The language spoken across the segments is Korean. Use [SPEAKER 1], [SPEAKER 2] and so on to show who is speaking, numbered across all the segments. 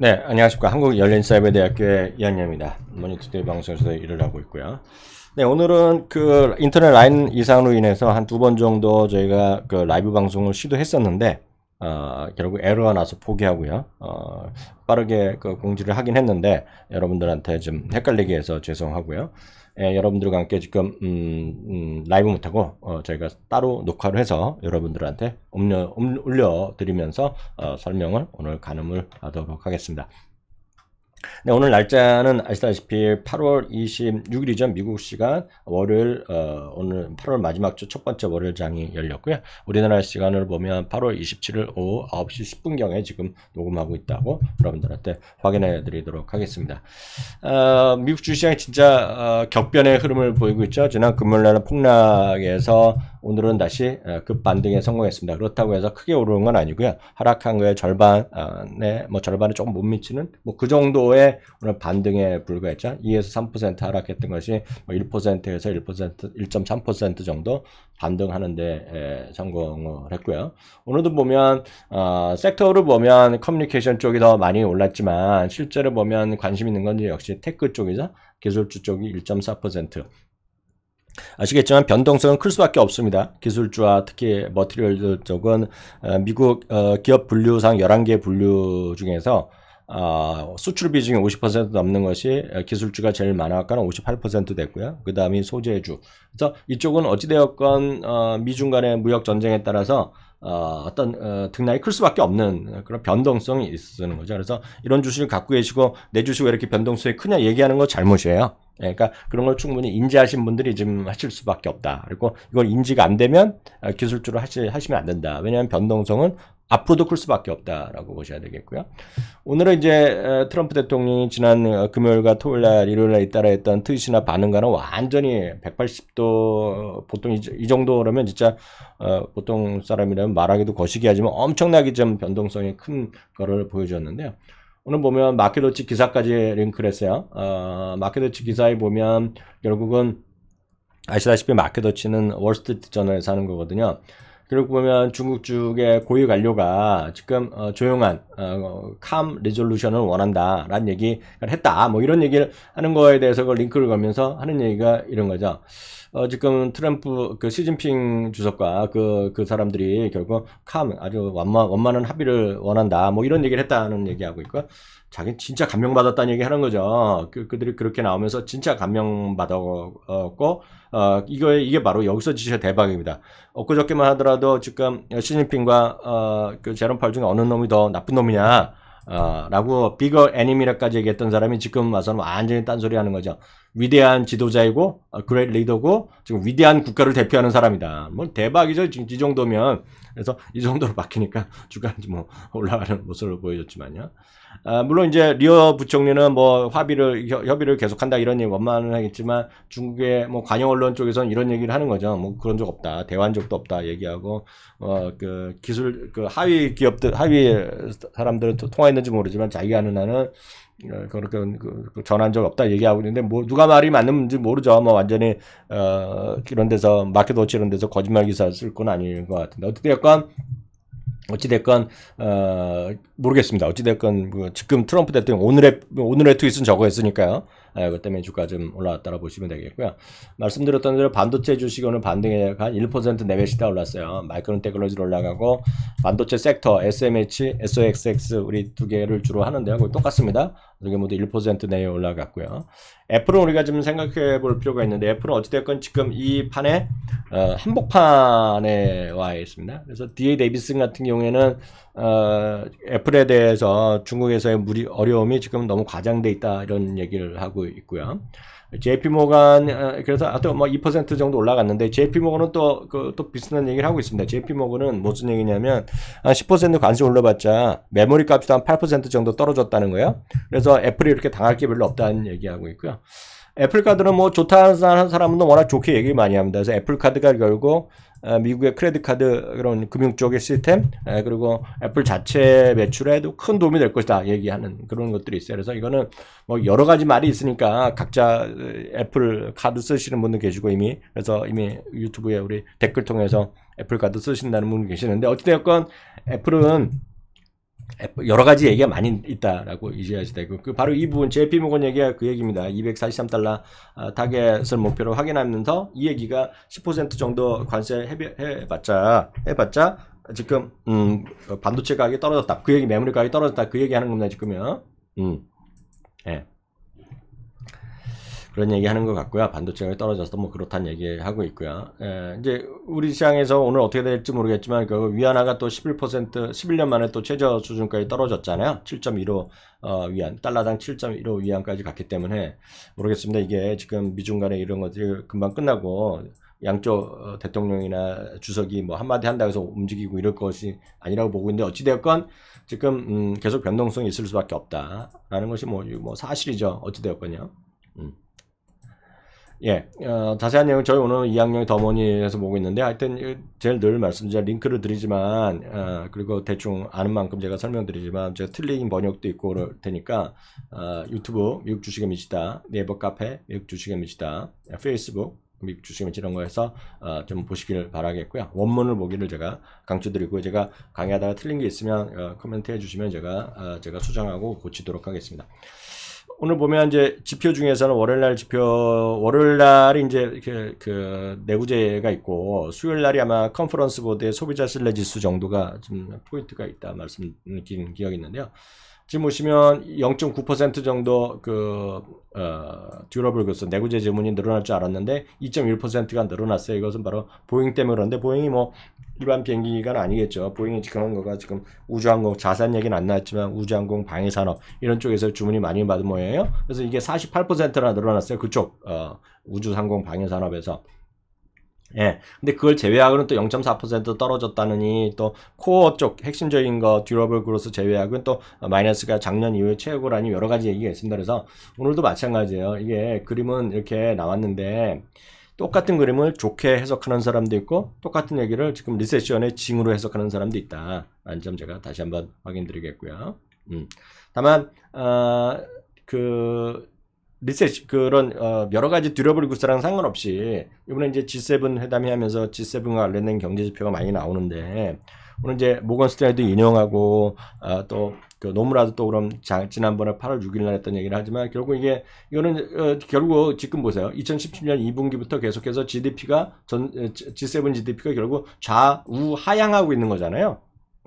[SPEAKER 1] 네, 안녕하십니까. 한국열린사이버대학교의 이한녀입니다. 모니터데이 방송에서 일을 하고 있고요. 네, 오늘은 그 인터넷 라인 이상으로 인해서 한 두 번 정도 저희가 그 라이브 방송을 시도했었는데, 어, 결국 에러가 나서 포기하고요. 어, 빠르게 그 공지를 하긴 했는데, 여러분들한테 좀 헷갈리게 해서 죄송하고요. 예, 여러분들과 함께 지금 음, 음, 라이브 못하고 어, 저희가 따로 녹화를 해서 여러분들한테 올려, 올려드리면서 어, 설명을 오늘 가늠을 하도록 하겠습니다. 네, 오늘 날짜는 아시다시피 8월 26일이죠. 미국 시간 월요일 어, 오늘 8월 마지막 주 첫 번째 월요일 장이 열렸고요. 우리나라 시간을 보면 8월 27일 오후 9시 10분경에 지금 녹음하고 있다고 여러분들한테 확인해 드리도록 하겠습니다. 어, 미국 주시장이 진짜 어, 격변의 흐름을 보이고 있죠. 지난 금요일날 폭락에서 오늘은 다시 어, 급반등에 성공했습니다. 그렇다고 해서 크게 오르는 건 아니고요. 하락한 거의 절반에 뭐 절반에 조금 못 미치는 뭐 그 정도 정도의 오늘 반등에 불과했죠. 2에서 3% 하락했던 것이 1%에서 1% 1.3% 정도 반등하는데 성공을 했고요. 오늘도 보면 어, 섹터를 보면 커뮤니케이션 쪽이 더 많이 올랐지만 실제로 보면 관심 있는 건 역시 테크 쪽이죠. 기술주 쪽이 1.4%. 아시겠지만 변동성은 클 수밖에 없습니다. 기술주와 특히 머티리얼 쪽은 어, 미국 어, 기업 분류상 11개 분류 중에서 어, 수출 비중이 50% 넘는 것이 어, 기술주가 제일 많아가는 58% 됐고요. 그 다음이 소재주. 그래서 이쪽은 어찌되었건 어, 미중 간의 무역 전쟁에 따라서 어, 어떤 어, 등락이 클 수밖에 없는 그런 변동성이 있는 었 거죠. 그래서 이런 주식을 갖고 계시고 내 주식 왜 이렇게 변동성이 크냐 얘기하는 거 잘못이에요. 예, 그러니까 그런 걸 충분히 인지하신 분들이 지금 하실 수밖에 없다. 그리고 이걸 인지가 안 되면 어, 기술주로 하시, 하시면 안 된다. 왜냐하면 변동성은 앞으로도 클 수밖에 없다라고 보셔야 되겠고요. 오늘은 이제 트럼프 대통령이 지난 어, 금요일과 토요일 날, 일요일 날 잇따라 했던 트윗이나 반응과는 완전히 180도 어, 보통 이 정도라면 진짜 어, 보통 사람이라면 말하기도 거시기 하지만 엄청나게 좀 변동성이 큰 거를 보여주었는데요. 오늘 보면 마켓워치 기사까지 링크를 했어요. 어, 마켓워치 기사에 보면 결국은 아시다시피 마켓워치는 월스트리트 저널에사는 거거든요. 그리고 보면 중국 쪽의 고위 관료가 지금 어, 조용한 어, 캄 리졸루션을 원한다라는 얘기를 했다. 뭐 이런 얘기를 하는 거에 대해서 그 링크를 걸면서 하는 얘기가 이런 거죠. 어, 지금 트럼프 그 시진핑 주석과 그그 그 사람들이 결국 캄 아주 완만 원만한 합의를 원한다 뭐 이런 얘기를 했다는 얘기하고 있고 자기 진짜 감명받았다는 얘기 하는 거죠. 그, 그들이 그렇게 나오면서 진짜 감명받았고, 어, 이거, 이게 바로 여기서 지시 대박입니다. 엊그저께만 하더라도 지금 시진핑과, 어, 그 제롬팔 중에 어느 놈이 더 나쁜 놈이냐, 어, 라고 비거 애니미라까지 얘기했던 사람이 지금 와서는 완전히 딴소리 하는 거죠. 위대한 지도자이고 그레이트 어, 리더고 지금 위대한 국가를 대표하는 사람이다. 뭐 대박이죠. 지금 이 정도면 그래서 이 정도로 바뀌니까 주가인지 뭐 올라가는 모습을 보여줬지만요. 아, 물론 이제 리어 부총리는 뭐 합의를 협의를 계속한다 이런 얘기 원만은 하겠지만 중국의 뭐 관영 언론 쪽에서는 이런 얘기를 하는 거죠. 뭐 그런 적 없다, 대화한 적도 없다 얘기하고 어 그 기술 그 하위 기업들 하위 사람들은 통화했는지 모르지만 자기 하는 나는 어, 그렇게 그, 그 전한 적 없다 얘기하고 있는데 뭐 누가 말이 맞는지 모르죠. 뭐 완전히 어 이런 데서 마켓워치 이런 데서 거짓말 기사 쓸 건 아닌 것 같은데 어찌됐건 어찌됐건 어 모르겠습니다. 어찌됐건 그 지금 트럼프 대통령 오늘의 오늘의 트윗은 저거했으니까요 예, 아, 그때 문에주가좀 올라왔다고 보시면 되겠고요. 말씀드렸던 대로 반도체 주식은 오늘 반등에 한1% 내외씩 다 올랐어요. 마이크론 테크놀로지로 올라가고 반도체 섹터 SMH, SOXX 우리 두 개를 주로 하는데요. 똑같습니다. 이게 모두 1% 내외 올라갔고요. 애플은 우리가 좀 생각해 볼 필요가 있는데 애플은 어찌됐건 지금 이 판에 어, 한복판에 와 있습니다. 그래서 DA 데이비슨 같은 경우에는 어, 애플에 대해서 중국에서의 무리 어려움이 지금 너무 과장돼 있다 이런 얘기를 하고 있고요. JP 모간 어, 그래서 하여튼 뭐2% 정도 올라갔는데 JP 모건은 또 그, 또 비슷한 얘기를 하고 있습니다. JP 모건은 무슨 얘기냐면 한 10% 관세 올려봤자 메모리 값이 한 8% 정도 떨어졌다는 거예요. 그래서 애플이 이렇게 당할 게 별로 없다는 얘기하고 있고요. 애플카드는 뭐 좋다 는 사람은 워낙 좋게 얘기 많이 합니다. 그래서 애플카드가 결국 어, 미국의 크레딧 카드 그런 금융 쪽의 시스템 어, 그리고 애플 자체 매출에도 큰 도움이 될 것이다 얘기하는 그런 것들이 있어요. 그래서 이거는 뭐 여러 가지 말이 있으니까 각자 어, 애플 카드 쓰시는 분도 계시고 이미 그래서 이미 유튜브에 우리 댓글 통해서 애플 카드 쓰신다는 분 계시는데 어찌되었건 애플은 여러 가지 얘기가 많이 있다라고 이해하시 되고 그 바로 이 부분 JP 모건 얘기가 그 얘기입니다. 243달러 아, 타겟을 목표로 확인하면서 이 얘기가 10% 정도 관세 해봤자 해봤자 지금 음, 반도체 가격이 떨어졌다. 그 얘기 메모리 가격이 떨어졌다. 그 얘기하는 겁니다. 지금요. 음, 예. 그런 얘기하는 것 같고요. 반도체 가 떨어져서 뭐 그렇다는 얘기하고 있고요. 예, 이제 우리 시장에서 오늘 어떻게 될지 모르겠지만 결 그 위안화가 또 11% 11년 만에 또 최저 수준까지 떨어졌잖아요. 7.15 어, 위안 달러당 7.15 위안까지 갔기 때문에 모르겠습니다. 이게 지금 미중 간에 이런 것들이 금방 끝나고 양쪽 어, 대통령이나 주석이 뭐 한마디 한다고 해서 움직이고 이럴 것이 아니라고 보고 있는데 어찌되었건 지금 음 계속 변동성이 있을 수밖에 없다라는 것이 뭐, 뭐 사실이죠 어찌되었건요 음. 예, 어, 자세한 내용 저희 오늘 2학년 더머니에서 보고 있는데 하여튼 제일 늘 말씀드린 링크를 드리지만 어, 그리고 대충 아는 만큼 제가 설명드리지만 제가 틀린 번역도 있고 그럴 테니까 어, 유튜브 미국 주식의 미치다 네이버 카페 미국 주식의 미치다 페이스북 미국 주식의 미치는 거해서 어, 좀 보시길 바라겠고요 원문을 보기를 제가 강추드리고 제가 강의하다가 틀린 게 있으면 어, 코멘트 해주시면 제가 어, 제가 수정하고 고치도록 하겠습니다. 오늘 보면 이제 지표 중에서는 월요일 날 지표 월요일 날이 이제 그, 그 내구재가 있고 수요일 날이 아마 컨퍼런스 보드의 소비자 신뢰 지수 정도가 좀 포인트가 있다 말씀드린 기억이 있는데요. 지금 보시면 0.9% 정도 그 어, 듀러블 그래 내구재 지문이 늘어날 줄 알았는데 2.1%가 늘어났어요. 이것은 바로 보잉 때문에 그런데 보잉이 뭐 일반 비행기가 기 아니겠죠. 보잉이 지 그런 거가 지금 우주항공 자산 얘기는 안 나왔지만 우주항공 방해 산업 이런 쪽에서 주문이 많이 받은 모양이에요. 그래서 이게 48%나 늘어났어요. 그쪽 어, 우주항공 방해 산업에서 예. 근데 그걸 제외하고는 또 0.4% 떨어졌다느니 또 코어 쪽 핵심적인 거 듀러블 그로스 제외하고는 또 마이너스가 작년 이후에 최고라니 여러 가지 얘기가 있습니다. 그래서 오늘도 마찬가지예요. 이게 그림은 이렇게 나왔는데 똑같은 그림을 좋게 해석하는 사람도 있고 똑같은 얘기를 지금 리세션의 징으로 해석하는 사람도 있다. 안점 제가 다시 한번 확인드리겠고요. 음. 다만 어, 그 리셋 그런 어, 여러 가지 듀버리고스랑 상관없이 이번에 이제 G7 회담이 하면서 G7과 관련된 경제 지표가 많이 나오는데 오늘 이제 모건 스탠리도 인용하고 아 또그 노무라도 또 그럼 자, 지난번에 8월 6일 날 했던 얘기를 하지만 결국 이게 이거는 어, 결국 지금 보세요. 2017년 2분기부터 계속해서 GDP가 전 G7 어, GDP가 결국 좌우 하향하고 있는 거잖아요.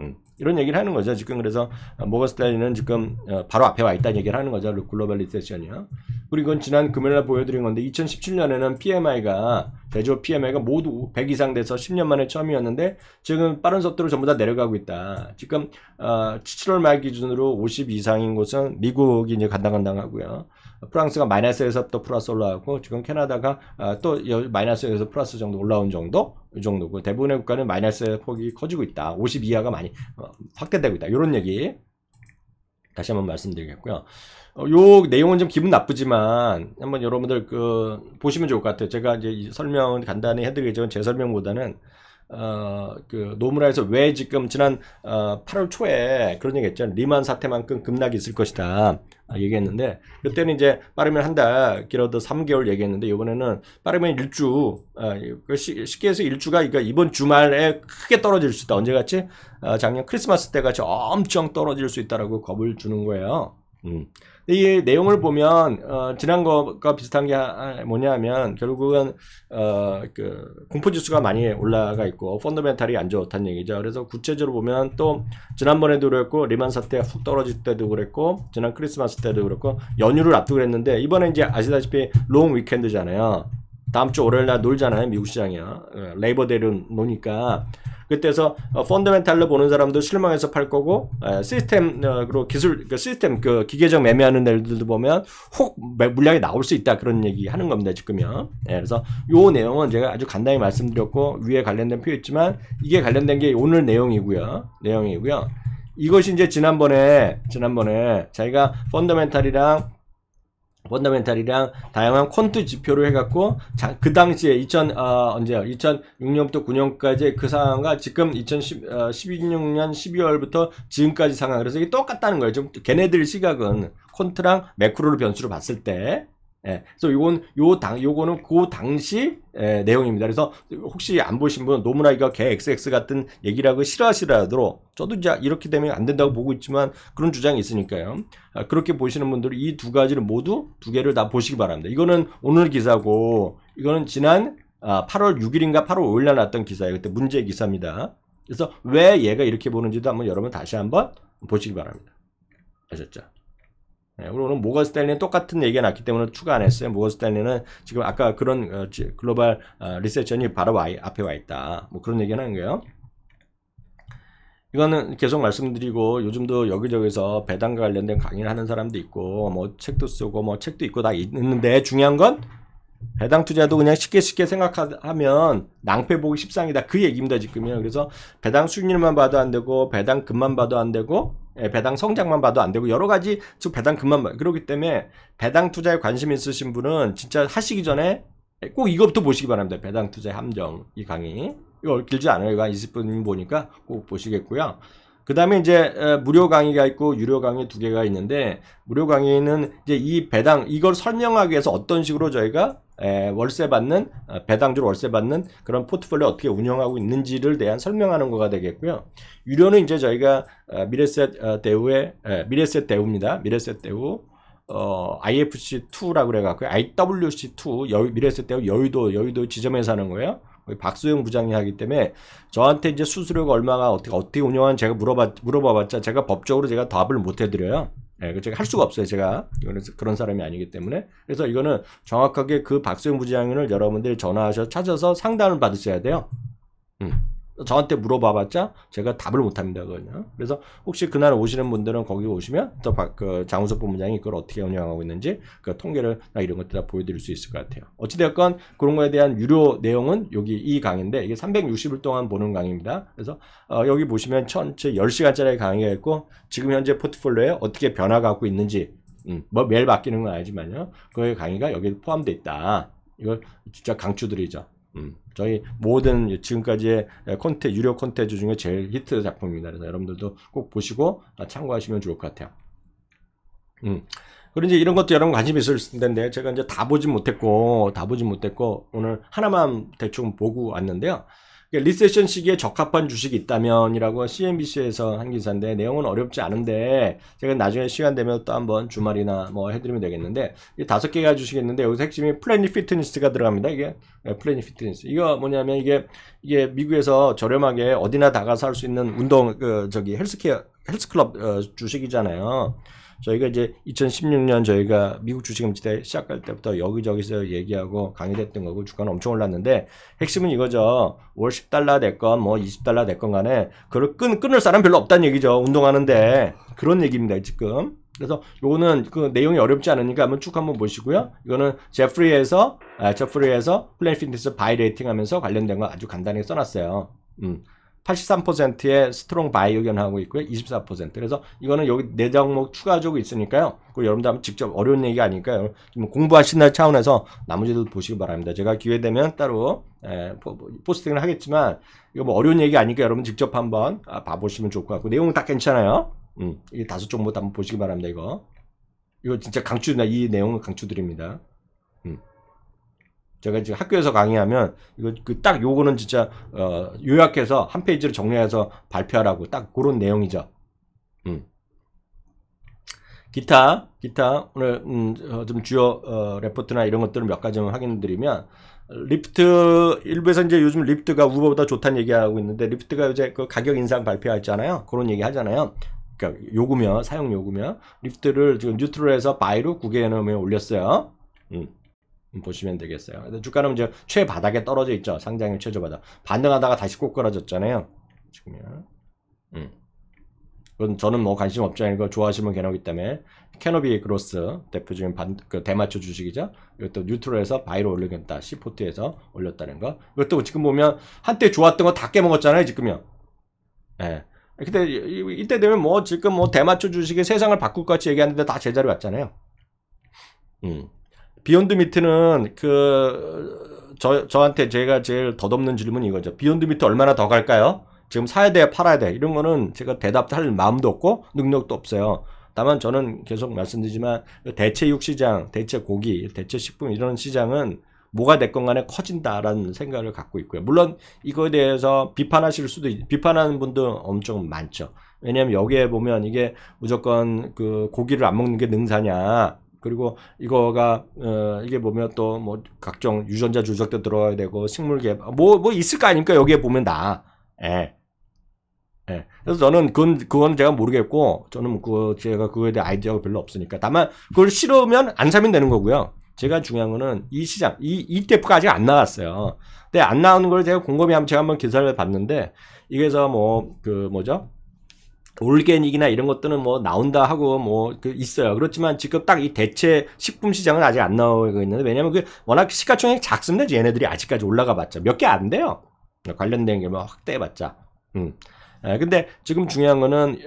[SPEAKER 1] 음. 이런 얘기를 하는 거죠. 지금 그래서 모거스탠리는 지금 어, 바로 앞에 와 있다는 얘기를 하는 거죠. 글로벌 리세션이요. 그리고 이건 지난 금요일날 보여드린 건데 2017년에는 PMI가 대조 PMI가 모두 100 이상 돼서 10년 만에 처음이었는데 지금 빠른 속도로 전부 다 내려가고 있다. 지금 어, 7월 말 기준으로 50 이상인 곳은 미국이 이제 간당간당하고요. 프랑스가 마이너스에서 또 플러스 올라왔고 지금 캐나다가 아, 또 마이너스에서 플러스 정도 올라온 정도 이 정도고 그 대부분의 국가는 마이너스의 폭이 커지고 있다. 50 이하가 많이 어, 확대되고 있다. 이런 얘기 다시 한번 말씀드리겠고요. 어, 요 내용은 좀 기분 나쁘지만 한번 여러분들 그 보시면 좋을 것 같아요. 제가 이제 설명 간단히 해드리겠지만 제 설명보다는 어, 그 노무라에서 왜 지금 지난 어, 8월 초에 그런 얘기했죠 리만 사태만큼 급락이 있을 것이다 아, 얘기했는데 그때는 이제 빠르면 한 달 길어도 3개월 얘기했는데 이번에는 빠르면 일주 아, 어, 그 쉽게 해서 일주가 그러니까 이번 주말에 크게 떨어질 수 있다 언제 같이 아, 어, 작년 크리스마스 때 같이 엄청 떨어질 수 있다라고 겁을 주는 거예요 음. 이 내용을 보면 어, 지난 거가 비슷한 게 아, 뭐냐면 결국은 어, 그 공포 지수가 많이 올라가 있고 펀더멘탈이 안 좋다는 얘기죠. 그래서 구체적으로 보면 또 지난번에도 그랬고 리만 사태 훅 떨어질 때도 그랬고 지난 크리스마스 때도 그렇고 연휴를 앞두고 그랬는데 이번에 이제 아시다시피 롱 위켄드잖아요. 다음 주 월요일 날 놀잖아요. 미국 시장이야. 예, 레이버 데이를 노니까. 그때서 어, 펀더멘탈로 보는 사람도 실망해서 팔 거고 예, 시스템으로 어, 기술 그 시스템 그 기계적 매매하는 애들도 보면 혹 물량이 나올 수 있다 그런 얘기 하는 겁니다 지금요. 예, 그래서 요 내용은 제가 아주 간단히 말씀드렸고 위에 관련된 표 있지만 이게 관련된 게 오늘 내용이고요. 내용이고요. 이것이 이제 지난번에 지난번에 자기가 펀더멘탈이랑 펀더멘탈이랑 다양한 콘트 지표로 해갖고 자, 그 당시에 2000 어, 언제요? 2006년부터 9년까지 그 상황과 지금 2 0 1 2년 12월부터 지금까지 상황 그래서 이게 똑같다는 거예요. 좀 걔네들 시각은 콘트랑 매크로를 변수로 봤을 때 예, 그래서 요건 요당 요거는 그 당시 예, 내용입니다. 그래서 혹시 안 보신 분 노무라이가 개 XX 같은 얘기라고 싫어하시더라도 저도 이제 이렇게 되면 안 된다고 보고 있지만 그런 주장이 있으니까요. 아, 그렇게 보시는 분들은 이 두 가지를 모두 두 개를 다 보시기 바랍니다. 이거는 오늘 기사고 이거는 지난 아, 8월 6일인가 8월 5일날 났던 기사예요. 그때 문제 기사입니다. 그래서 왜 얘가 이렇게 보는지도 한번 여러분 다시 한번 보시기 바랍니다. 아셨죠? 우리는 예, 모거 스탠리는 똑같은 얘기가 났기 때문에 추가 안 했어요. 모거 스탠리는 지금 아까 그런 어, 글로벌 어, 리세션이 바로 와, 앞에 와 있다. 뭐 그런 얘기 하는 거예요. 이거는 계속 말씀드리고 요즘도 여기저기서 배당과 관련된 강의를 하는 사람도 있고 뭐 책도 쓰고 뭐 책도 있고 다 있는데 중요한 건 배당 투자도 그냥 쉽게 쉽게 생각하면 낭패 보기 십상이다 그 얘기입니다 지금요 그래서 배당 수익률만 봐도 안 되고 배당금만 봐도 안 되고 예, 배당 성장만 봐도 안 되고 여러 가지 배당 금만 그러기 때문에 배당 투자에 관심 있으신 분은 진짜 하시기 전에 꼭 이것부터 보시기 바랍니다. 배당 투자 함정 이 강의 이거 길지 않아요. 이거 한 20분 보니까 꼭 보시겠고요. 그 다음에 이제 어, 무료 강의가 있고 유료 강의 두 개가 있는데 무료 강의는 이제 이 배당 이걸 설명하기 위해서 어떤 식으로 저희가 에, 월세 받는 어, 배당주로 월세 받는 그런 포트폴리오 어떻게 운영하고 있는지를 대한 설명하는 거가 되겠고요. 유료는 이제 저희가 어, 미래셋 어, 대우의 미래셋 대우입니다. 미래셋 대우 어, IFC2라 고 그래갖고 IWC2 여유, 미래에 대우 여의도 여의도 지점에 사는 거예요. 박수영 부장이 하기 때문에 저한테 이제 수수료가 얼마가 어떻게 어떻게 운영하는 제가 물어봐 물어봐봤자 제가 법적으로 제가 답을 못 해드려요. 예, 제가 그 할 수가 없어요. 제가 그래서 그런 사람이 아니기 때문에 그래서 이거는 정확하게 그 박수영 부장을 여러분들이 전화하셔 찾아서 상담을 받으셔야 돼요. 음. 저한테 물어봐봤자 제가 답을 못합니다 그거는 그래서 혹시 그날 오시는 분들은 거기 오시면 또그 장우석 본부장이 그걸 어떻게 운영하고 있는지 그 통계를 이런 것들 다 보여드릴 수 있을 것 같아요 어찌되었건 그런 거에 대한 유료 내용은 여기 이 강의인데 이게 360일 동안 보는 강의입니다 그래서 어 여기 보시면 전체 10시간짜리 강의가 있고 지금 현재 포트폴리오에 어떻게 변화가 갖고 있는지 음뭐 매일 바뀌는 건 아니지만요 그의 강의가 여기 포함되어 있다 이걸 진짜 강추드리죠 음, 저희 모든 지금까지의 콘테 유료 콘텐츠 중에 제일 히트 작품입니다. 그래서 여러분들도 꼭 보시고 아, 참고하시면 좋을 것 같아요. 음. 그리고 이제 이런 것도 여러분 관심 있을 텐데 제가 이제 다 보진 못했고 다 보진 못했고 오늘 하나만 대충 보고 왔는데요. 그러니까 리세션 시기에 적합한 주식이 있다면이라고 CNBC에서 한 기사인데 내용은 어렵지 않은데 제가 나중에 시간 되면 또 한번 주말이나 뭐 해드리면 되겠는데 이 다섯 개가 주식이 있는데 여기서 핵심이 플래닛 피트니스가 들어갑니다. 이게 네, 플래닛 피트니스 이거 뭐냐면 이게 이게 미국에서 저렴하게 어디나 다 가서 할 수 있는 운동 그 저기 헬스케어 헬스클럽 어, 주식이잖아요. 저희가 이제 2016년 저희가 미국 주식금지대 시작할 때부터 여기저기서 얘기하고 강의됐던 거고 주가는 엄청 올랐는데 핵심은 이거죠. 월 10달러 됐건 뭐 20달러 됐건 간에 그걸 끈, 끊을 사람 별로 없다는 얘기죠. 운동하는데 그런 얘기입니다. 지금. 그래서 요거는 그 내용이 어렵지 않으니까 한번 쭉 한번 보시고요. 이거는 제프리에서 아, 제프리에서 플랜 피트니스 바이 레이팅 하면서 관련된 거 아주 간단히 써놨어요. 음. 83%의 스트롱 바이 의견하고 있고요. 24%. 그래서 이거는 여기 네 종목 추가적으로 있으니까요. 그 여러분들 한번 직접 어려운 얘기가 아닐까요좀 공부하신다 차원에서 나머지도 보시기 바랍니다. 제가 기회 되면 따로 예, 뭐, 포스팅을 하겠지만 이거 뭐 어려운 얘기 아니까 여러분 직접 한번 아, 봐보시면 좋을 것 같고 내용은 딱 괜찮아요. 음, 이 다섯 종목 한번 보시기 바랍니다. 이거 이거 진짜 강추나 이 내용을 강추드립니다. 음. 제가 지금 학교에서 강의하면 이거 그딱 요거는 진짜 어, 요약해서 한페이지를 정리해서 발표하라고 딱 그런 내용이죠. 음. 기타 기타 오늘 음, 어, 주요 어, 레포트나 이런 것들을 몇 가지 만 확인드리면 리프트 일부에서 이제 요즘 리프트가 우버보다 좋다는 얘기하고 있는데 리프트가 이제 그 가격 인상 발표했잖아요. 그런 얘기 하잖아요. 그러니까 요구며 사용 요구며 리프트를 지금 뉴트럴에서 바이로 9개의 놈에 올렸어요. 음. 보시면 되겠어요. 주가는 이제 최바닥에 떨어져 있죠. 상장일 최저바닥. 반등하다가 다시 꼭 끌어졌잖아요. 지금요. 음. 그건 저는 뭐 관심 없죠. 이거 좋아하시면 개나기 때문에 캐노비 그로스 대표적인 반, 그 대마초 주식이죠. 이것도 뉴트럴에서 바이로 올리겠다. 시포트에서 올렸다는 거. 이것도 지금 보면 한때 좋았던 거 다 깨먹었잖아요. 지금요. 예. 네. 근데 이때 되면 뭐 지금 뭐 대마초 주식이 세상을 바꿀 것 같이 얘기하는데 다 제자리 왔잖아요. 음. 비욘드 미트는 그 저, 저한테 제가 제일 덧없는 질문이 이거죠. 비욘드 미트 얼마나 더 갈까요? 지금 사야 돼, 팔아야 돼. 이런 거는 제가 대답할 마음도 없고 능력도 없어요. 다만 저는 계속 말씀드리지만 그 대체 육시장, 대체 고기, 대체 식품 이런 시장은 뭐가 됐건 간에 커진다라는 생각을 갖고 있고요. 물론 이거에 대해서 비판하실 수도 비판하는 분도 엄청 많죠. 왜냐하면 여기에 보면 이게 무조건 그 고기를 안 먹는 게 능사냐 그리고 이거가 어, 이게 보면 또 뭐 각종 유전자 조작도 들어가야 되고 식물 개발 뭐뭐 뭐 있을 거 아닙니까 여기에 보면 다. 예. 예. 그래서 저는 그건 그건 제가 모르겠고 저는 그 제가 그거에 대한 아이디어가 별로 없으니까 다만 그걸 싫으면 안 사면 되는 거고요. 제가 중요한 거는 이 시장 이 ETF가 아직 안 나왔어요. 근데 안 나오는 걸 제가 곰곰이 한번 제가 한번 기사를 봤는데 이게서 뭐 그 뭐죠? 올게닉이나 이런 것들은 뭐 나온다 하고 뭐 그 있어요. 그렇지만 지금 딱 이 대체 식품 시장은 아직 안 나오고 있는데 왜냐면 그 워낙 시가총액 작습니다. 얘네들이 아직까지 올라가 봤자 몇 개 안 돼요. 관련된 게뭐 확대해 봤자. 음. 아, 근데 지금 중요한 거는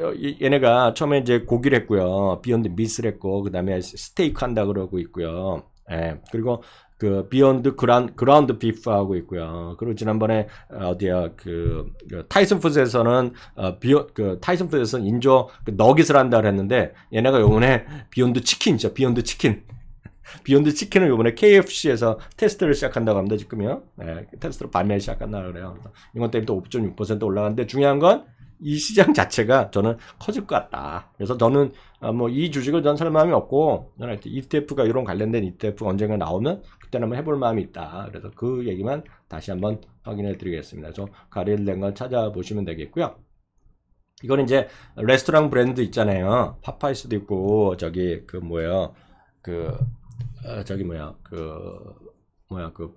[SPEAKER 1] 얘네가 처음에 이제 고기를 했고요. 비욘드 미스를 했고 그다음에 스테이크 한다 그러고 있고요. 예, 그리고 그 비욘드 그란 그라운드 비프 하고 있고요. 그리고 지난번에 어, 어디야 그, 그 타이슨 푸드에서는 어, 비그 타이슨 푸드에서는 인조 그 너깃을 한다 그랬는데 얘네가 요번에 비욘드 치킨 이죠 비욘드 치킨 비욘드 치킨을 요번에 KFC에서 테스트를 시작한다고 합니다, 지금요. 네, 테스트로 발매를 시작한다 그래요. 이것 때문에 또5.6% 올라갔는데 중요한 건이 시장 자체가 저는 커질 것 같다. 그래서 저는 아, 뭐이 주식을 전 살 마음이 없고 저는 ETF가 이런 관련된 ETF 언젠가 나오면 그때는 한번 해볼 마음이 있다. 그래서 그 얘기만 다시 한번 확인해 드리겠습니다. 그래서 가릴된 건 찾아보시면 되겠고요. 이건 이제 레스토랑 브랜드 있잖아요. 파파이스도 있고 저기 그뭐야그 그, 어, 저기 뭐야? 그 뭐야? 그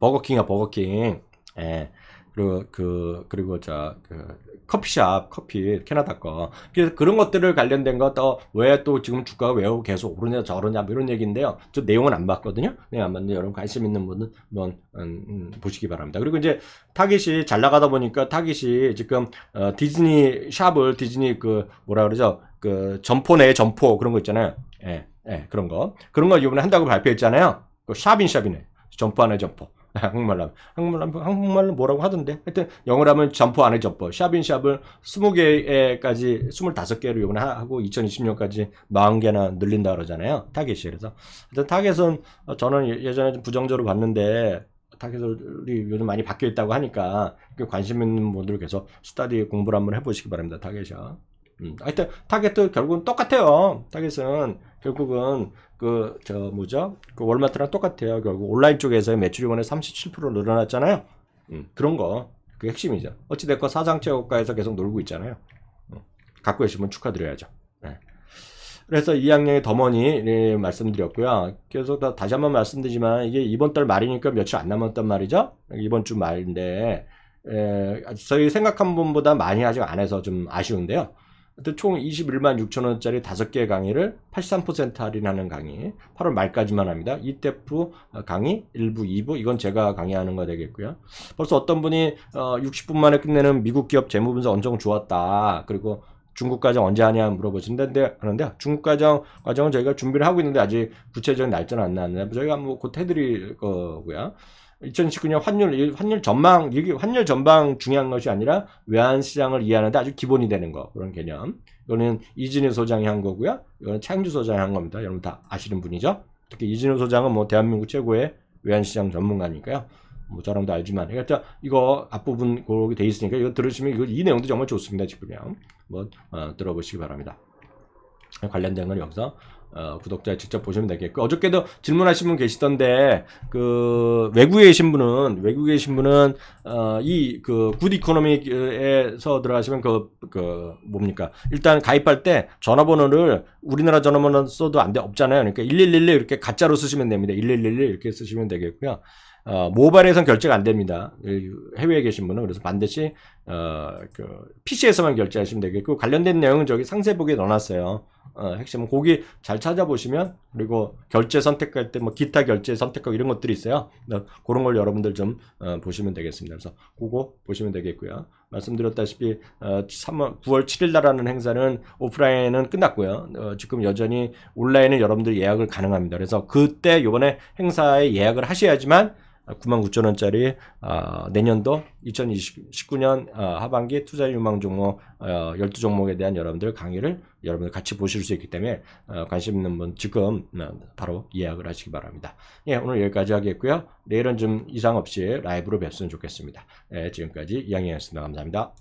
[SPEAKER 1] 버거킹이야 버거킹. 예. 그리고 그 그리고 저그 커피샵 커피 캐나다 거 그래서 그런 것들을 관련된 것또왜또 또 지금 주가가 왜 계속 오르냐 저러냐 뭐 이런 얘기인데요 저 내용은 안 봤거든요 네, 안 봤는데 여러분 관심 있는 분은 한번 음, 음, 보시기 바랍니다 그리고 이제 타깃이 잘 나가다 보니까 타깃이 지금 어, 디즈니 샵을 디즈니 그 뭐라 그러죠 그 점포 내 점포 그런 거 있잖아요 예, 예 그런 거 그런 거 이번에 한다고 발표했잖아요 그 샵인 샵이네 점포 안에 점포 한국말로 한국말로, 한국말로 뭐라고 하던데? 하여튼, 영어로 하면 점퍼 안에 점퍼. 샵인샵을 20개까지, 25개로 요번에 하고 2020년까지 40개나 늘린다 그러잖아요. 타겟이. 그래서. 하여튼 타겟은 어, 저는 예, 예전에 좀 부정적으로 봤는데, 타겟이 요즘 많이 바뀌어 있다고 하니까, 관심 있는 분들 계속 스타디 공부를 한번 해보시기 바랍니다. 타겟이요. 음, 하여튼 타겟도 결국은 똑같아요. 타겟은 결국은 그저 뭐죠? 그 월마트랑 똑같아요. 결국 온라인 쪽에서 매출이 이번에37% 늘어났잖아요. 음, 그런 거. 그 핵심이죠. 어찌됐건 사장최고가에서 계속 놀고 있잖아요. 음, 갖고 계시면 축하드려야죠. 네. 그래서 이학년의 더머니 말씀드렸고요. 계속 다, 다시 한번 말씀드리지만 이게 이번 달 말이니까 며칠 안 남았단 말이죠. 이번 주 말인데 에, 저희 생각한 분보다 많이 아직 안 해서 좀 아쉬운데요. 하여튼 총 21만 6천 원짜리 5개 강의를 83% 할인하는 강의 8월 말까지만 합니다. 이때프 어, 강의 1부, 2부 이건 제가 강의하는 거 되겠고요. 벌써 어떤 분이 60분 어, 만에 끝내는 미국 기업 재무분석 엄청 좋았다. 그리고 중국 과정 언제 하냐 물어보신다는데 하는데 중국 과정 과정은 저희가 준비를 하고 있는데 아직 구체적인 날짜는 안 나왔는데 저희가 뭐 곧 해드릴 거고요. 2019년 환율 환율 전망 이게 환율 전망 중요한 것이 아니라 외환 시장을 이해하는데 아주 기본이 되는 거 그런 개념. 이거는 이진우 소장이 한 거고요. 이거는 창주 소장이 한 겁니다. 여러분 다 아시는 분이죠. 특히 이진우 소장은 뭐 대한민국 최고의 외환 시장 전문가니까요. 뭐 저랑도 알지만 그러니까 이거 앞부분 고르게 돼 있으니까 이거 들으시면 이거 이 내용도 정말 좋습니다. 지금요. 뭐 어, 들어보시기 바랍니다. 관련된 건 여기서 어, 구독자 직접 보시면 되겠고 어저께도 질문하신 분 계시던데 그 외국에 계신 분은 외국에 계신 분은 어, 이그 굿이코노믹에서 들어가시면 그, 그 뭡니까 일단 가입할 때 전화번호를 우리나라 전화번호 써도 안 돼 없잖아요 그러니까 1111 이렇게 가짜로 쓰시면 됩니다 1111 이렇게 쓰시면 되겠고요 어, 모바일에선 결제가 안 됩니다. 해외에 계신 분은 그래서 반드시 어, 그 PC에서만 결제하시면 되겠고 관련된 내용은 저기 상세 보기에 넣어놨어요. 어, 핵심은 거기 잘 찾아보시면 그리고 결제 선택할 때 뭐 기타 결제 선택하고 이런 것들이 있어요. 네, 그런 걸 여러분들 좀 어, 보시면 되겠습니다. 그래서 그거 보시면 되겠고요. 말씀드렸다시피 어, 9월 7일 날하는 행사는 오프라인은 끝났고요. 어, 지금 여전히 온라인은 여러분들 예약을 가능합니다. 그래서 그때 요번에 행사에 예약을 하셔야지만 9 9 0 0 0 원짜리 내년도 2019년 아, 하반기 투자 유망 종목 12종목에 어, 대한 여러분들 강의를 여러분들 같이 보실 수 있기 때문에 어, 관심 있는 분 지금 어, 바로 예약을 하시기 바랍니다. 예, 오늘 여기까지 하겠고요. 내일은 좀 이상 없이 라이브로 뵀으면 좋겠습니다. 예, 지금까지 이양이었습니다. 감사합니다.